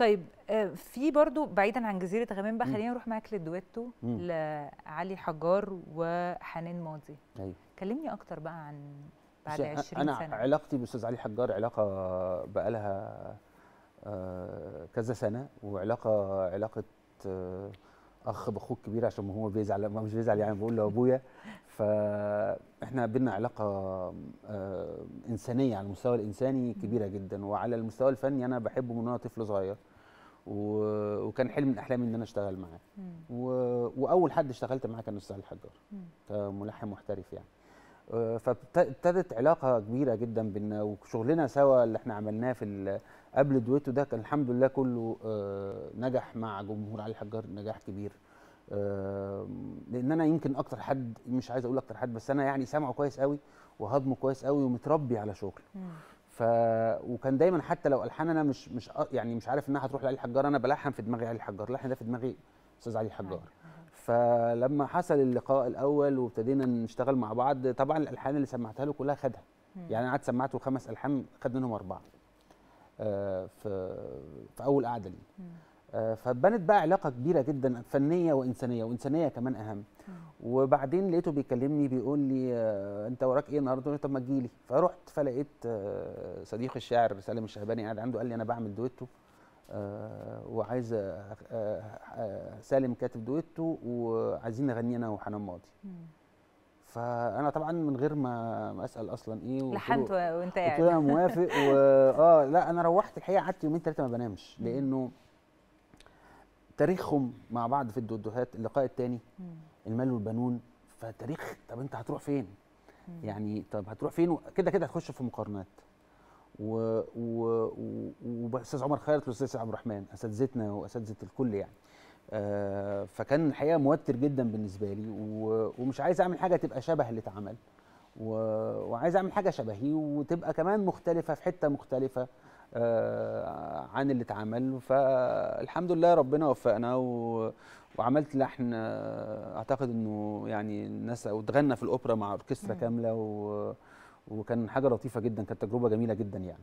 طيب آه، في برضو بعيدا عن جزيره غمام بقى خلينا نروح معاك للدويتو لعلي حجار وحنان ماضي ايوه كلمني اكتر بقى عن بعد 20 أنا سنه انا علاقتي بأستاذ علي حجار علاقه بقى لها آه، كذا سنه وعلاقه علاقه آه، اخ باخوك كبير عشان هو بيزعل ما مش بيزعل يعني بقول له ابويا فاحنا بينا علاقه آه، انسانيه على المستوى الانساني كبيره جدا وعلى المستوى الفني انا بحبه من وانا طفل صغير وكان حلم من احلامي ان انا اشتغل معاه و... واول حد اشتغلت معاه كان استاذ الحجار كملحن محترف يعني فابتدت علاقه كبيره جدا بينا وشغلنا سوا اللي احنا عملناه في قبل دويتو ده كان الحمد لله كله آه، نجح مع جمهور علي الحجار نجاح كبير آه، لان انا يمكن اكتر حد مش عايز اقول اكتر حد بس انا يعني سامعه كويس قوي وهضمه كويس قوي ومتربي على شغل ف وكان دايما حتى لو الحان انا مش مش آه، يعني مش عارف انها هتروح لعلي الحجار انا بلحن في دماغي علي الحجار اللحن ده في دماغي استاذ علي الحجار أيوة. فلما حصل اللقاء الاول وابتدينا نشتغل مع بعض طبعا الالحان اللي سمعتها له كلها خدها يعني انا قعدت سمعته خمس الحان خد منهم اربعه آه في في اول قعده لي آه فبنت بقى علاقه كبيره جدا فنيه وانسانيه وانسانيه كمان اهم وبعدين لقيته بيكلمني بيقول لي آه انت وراك ايه النهارده طب ما تجيلي فرحت فلقيت آه، صديق الشاعر سالم الشهباني قاعد عنده قال لي انا بعمل دويتو آه، وعايز سالم كاتب دويتو وعايزين نغني انا وحنان ماضي فانا طبعا من غير ما اسال اصلا ايه لحنت وانت قاعد قلت انا موافق واه لا انا روحت الحقيقه قعدت يومين ثلاثه ما بنامش لانه تاريخهم مع بعض في الدودوهات اللقاء الثاني المال والبنون فتاريخ طب انت هتروح فين؟ يعني طب هتروح فين؟ كده كده هتخش في مقارنات و... و... واستاذ عمر خيرت والاستاذ عبد الرحمن اساتذتنا واساتذه الكل يعني آه فكان الحقيقه موتر جدا بالنسبه لي و... ومش عايز اعمل حاجه تبقى شبه اللي اتعمل و... وعايز اعمل حاجه شبهي وتبقى كمان مختلفه في حته مختلفه آه عن اللي اتعمل فالحمد لله ربنا وفقنا و... وعملت لحن آه، اعتقد انه يعني الناس وتغنى في الاوبرا مع اوركسترا كامله و... وكان حاجه لطيفه جدا كانت تجربه جميله جدا يعني